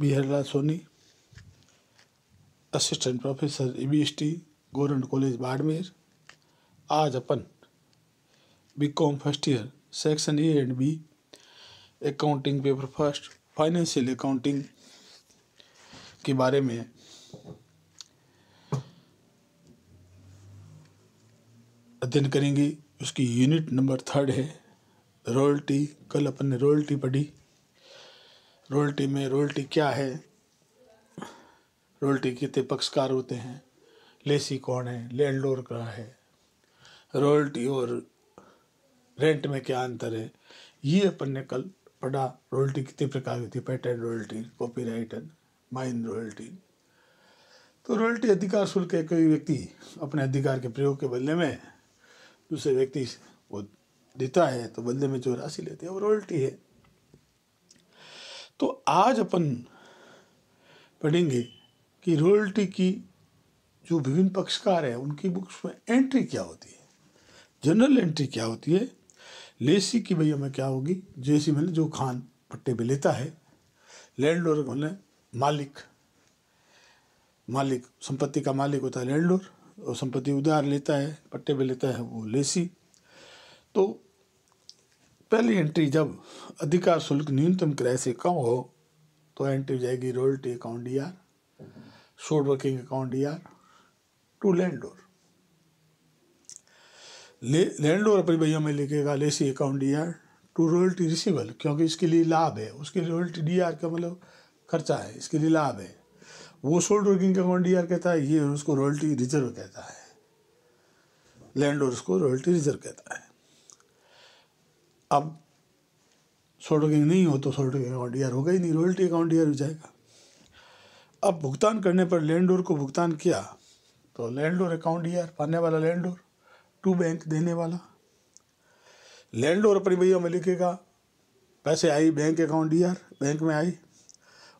बिहरलाल Soni assistant professor A B S T गोरंड college Barmer आज अपन B com first year section A and B accounting paper first financial accounting के बारे में अध्ययन करेंगे उसकी यूनिट नंबर थर्ड है रॉयल्टी कल अपन ने रॉयल्टी पढ़ी रोयल्टी में रोयल्टी क्या है रोल्टी कितने पक्षकार होते हैं लेसी कौन है लैंडलोर का है रोयल्टी और रेंट में क्या अंतर है ये अपन ने कल पढ़ा रोल्टी कितने प्रकार की थी pattern royalty writer mine royalty तो रोयल्टी अधिकार शुल्क है कोई व्यक्ति अपने अधिकार के प्रयोग के बदले में दूसरे व्यक्ति वो देता है तो बदले में जो राशि लेते हैं वो रॉयल्टी है तो आज अपन पढ़ेंगे कि रॉयल्टी की जो विभिन्न पक्षकार हैं उनकी बुक्स में एंट्री क्या होती है जनरल एंट्री क्या होती है लेसी की भैया में क्या होगी जेसी मैंने जो खान पट्टे पर लेता है लैंड लोर मतलब मालिक मालिक संपत्ति का मालिक होता है लोर और संपत्ति उधार लेता है पट्टे पर लेता है वो लेसी तो पहली एंट्री जब अधिकार शुल्क न्यूनतम किराए से कम हो तो एंट्री हो जाएगी royalty account D R short working account D R to landlord ले लैंड डोर अपनी भैया में लिखेगा lessee account D R to royalty receivable क्योंकि इसके लिए लाभ है उसके लिए रॉयल्टी डी आर का मतलब खर्चा है इसके लिए लाभ है वो short working account D R कहता है ये उसको रॉयल्टी रिजर्व कहता है लैंड और उसको रॉयल्टी रिजर्व कहता है अब शॉर्ट वर्किंग नहीं हो तो शॉर्ट वर्किंग अकाउंट ईयर होगा ही नहीं रॉयल्टी अकाउंट ईयर हो जाएगा अब भुगतान करने पर लैंडोर को भुगतान किया तो लैंडोर अकाउंट ईयर पाने वाला लैंडोर टू बैंक देने वाला लैंडोर अपनी भैया में लिखेगा पैसे आई बैंक अकाउंट ईयर बैंक में आई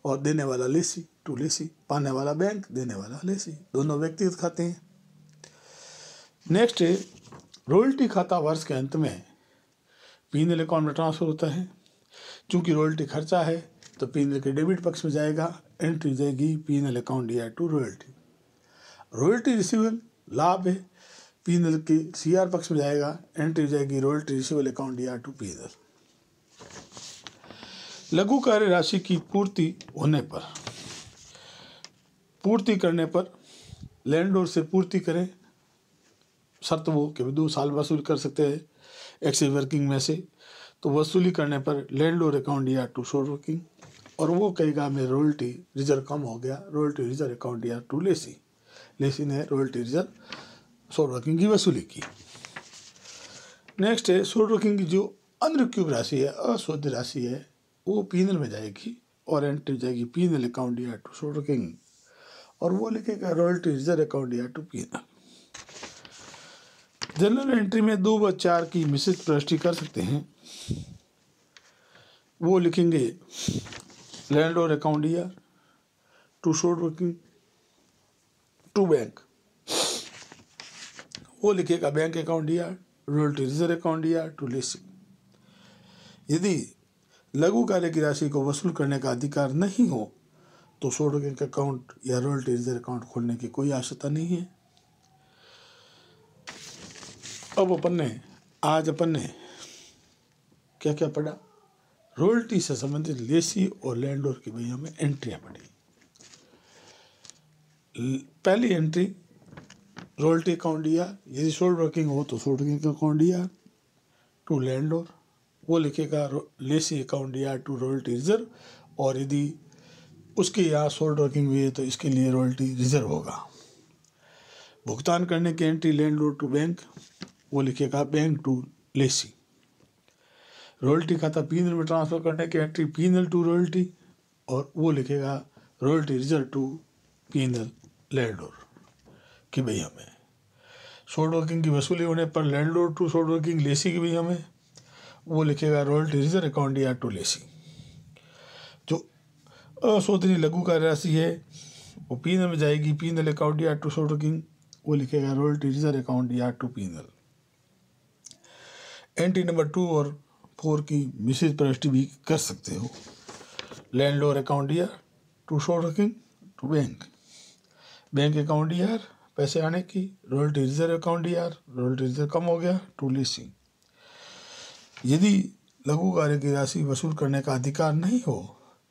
और देने वाला लेसी टू लेसी पाने वाला बैंक देने वाला लेसी दोनों व्यक्तिगत खाते हैं नेक्स्ट रॉयल्टी खाता वर्ष के अंत में पीन इलेक्ट्रॉन में ट्रांसफ़र होता है चूंकि रॉयल्टी खर्चा है तो पीन के डेबिट पक्ष में जाएगा एंट्री जाएगी L account D to royalty royalty receivable लाभ है एल के सी आर पक्ष में जाएगा एंट्री जाएगी royalty receivable account D R to P L लघु कार्य राशि की पूर्ति होने पर पूर्ति करने पर लैंड से पूर्ति करें शर्त वो कि दो साल वसूल कर सकते हैं एक्सिस वर्किंग में से तो वसूली करने पर लैंड लोर अकाउंट या टू शोर वर्किंग और वो कहेगा मेरे रॉयल्टी रिजर्व कम हो गया रॉयल्टी रिजर्व अकाउंट या टू लेसी लेसी ने रॉयल्टी रिजर्व शोर वर्किंग की वसूली की नेक्स्ट है शोर वर्किंग की जो अनरिक्यूब राशि है अशोध राशि है वो पीनल में जाएगी और एंट्री जाएगी पीनल अकाउंट या टू शोर वर्किंग और वो लिखेगा रॉयल्टी रिजर्व अकाउंट या टू पीनल जनरल एंट्री में दो व चार की मिश्रित प्रविष्टि कर सकते हैं वो लिखेंगे लैंड और अकाउंट ईयर to short working to bank वो लिखेगा बैंक अकाउंट ईयर रॉयल्टी रिजर्व अकाउंट ईयर टू लिस्ट यदि लघु कार्य की राशि को वसूल करने का अधिकार नहीं हो तो शोर्ट वर्किंग अकाउंट या रॉयल्टी रिजर्व अकाउंट खोलने की कोई आवश्यकता नहीं है अब अपन ने आज अपन ने क्या क्या पढ़ा रॉयल्टी से संबंधित लेसी और लैंडोर की भैया में एंट्रियां पढ़ी पहली एंट्री रॉयल्टी अकाउंट या यदि शोल्ड वर्किंग हो तो शोल्ड वर्किंग अकाउंट या टू लैंडोर वो लिखेगा लेसी अकाउंट या टू रॉयल्टी रिजर्व और यदि उसके यहाँ शोल्ड वर्किंग हुई है तो इसके लिए रॉयल्टी रिजर्व होगा भुगतान करने की एंट्री लैंड टू बैंक वो लिखेगा बैंक टू लेसी रॉयल्टी खाता पीनल में ट्रांसफ़र करने की एंट्री एल टू रॉयल्टी और वो लिखेगा royalty reserve to P and L landlord कि भाई हमें शॉर्ट वर्किंग की वसूली होने पर landlord to short working lessee की भाई हमें वो लिखेगा रॉयल्टी रिजर्व अकाउंट या टू लेसी जो असोधनी लघु का राशि है वो पीनल में जाएगी पी एन एल अकाउंट या टू शॉर्ट वर्किंग वो लिखेगा रॉयल्टी रिजर्व अकाउंट या to P and L entry number two और फोर की मिसेज प्रविष्टि भी कर सकते हो लैंड लोअर अकाउंट ईयर टू शो working to bank bank account ईयर पैसे आने की रॉयल्टी रिजर्व अकाउंट ईयर रॉयल्टी रिजर्व कम हो गया टू लीसिंग यदि लघु कार्य की राशि वसूल करने का अधिकार नहीं हो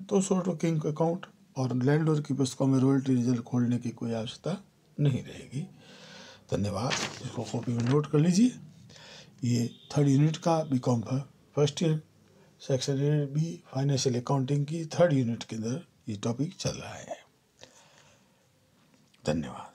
तो शॉर्ट वर्किंग अकाउंट और लैंड लोअर की पुस्तकों में रॉयल्टी रिजर्व खोलने की कोई आवश्यकता नहीं रहेगी धन्यवाद इसको कॉपी में नोट कर लीजिए ये थर्ड यूनिट का B com first year section ईयर बी फाइनेंशियल अकाउंटिंग की थर्ड यूनिट के अंदर ये टॉपिक चल रहा है धन्यवाद